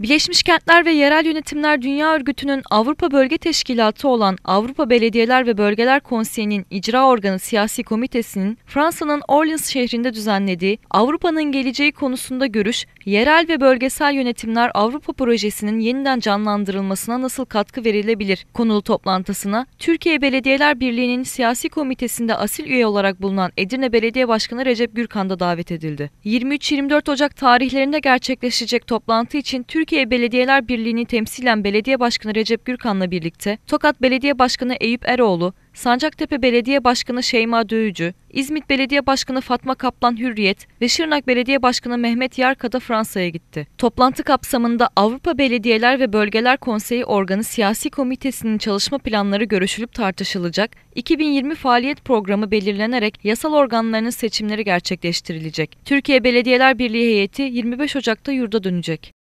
Birleşmiş Kentler ve Yerel Yönetimler Dünya Örgütü'nün Avrupa Bölge Teşkilatı olan Avrupa Belediyeler ve Bölgeler Konseyi'nin icra organı siyasi komitesinin Fransa'nın Orleans şehrinde düzenlediği Avrupa'nın geleceği konusunda görüş, yerel ve bölgesel yönetimler Avrupa projesinin yeniden canlandırılmasına nasıl katkı verilebilir konulu toplantısına Türkiye Belediyeler Birliği'nin siyasi komitesinde asil üye olarak bulunan Edirne Belediye Başkanı Recep Gürkan da davet edildi. 23-24 Ocak tarihlerinde gerçekleşecek toplantı için Türkiye Türkiye Belediyeler Birliği'ni temsilen Belediye Başkanı Recep Gürkan'la birlikte Tokat Belediye Başkanı Eyüp Eroğlu, Sancaktepe Belediye Başkanı Şeyma Döğücü, İzmit Belediye Başkanı Fatma Kaplan Hürriyet ve Şırnak Belediye Başkanı Mehmet Yarka'da Fransa'ya gitti. Toplantı kapsamında Avrupa Belediyeler ve Bölgeler Konseyi Organı Siyasi Komitesi'nin çalışma planları görüşülüp tartışılacak, 2020 faaliyet programı belirlenerek yasal organlarının seçimleri gerçekleştirilecek. Türkiye Belediyeler Birliği heyeti 25 Ocak'ta yurda dönecek.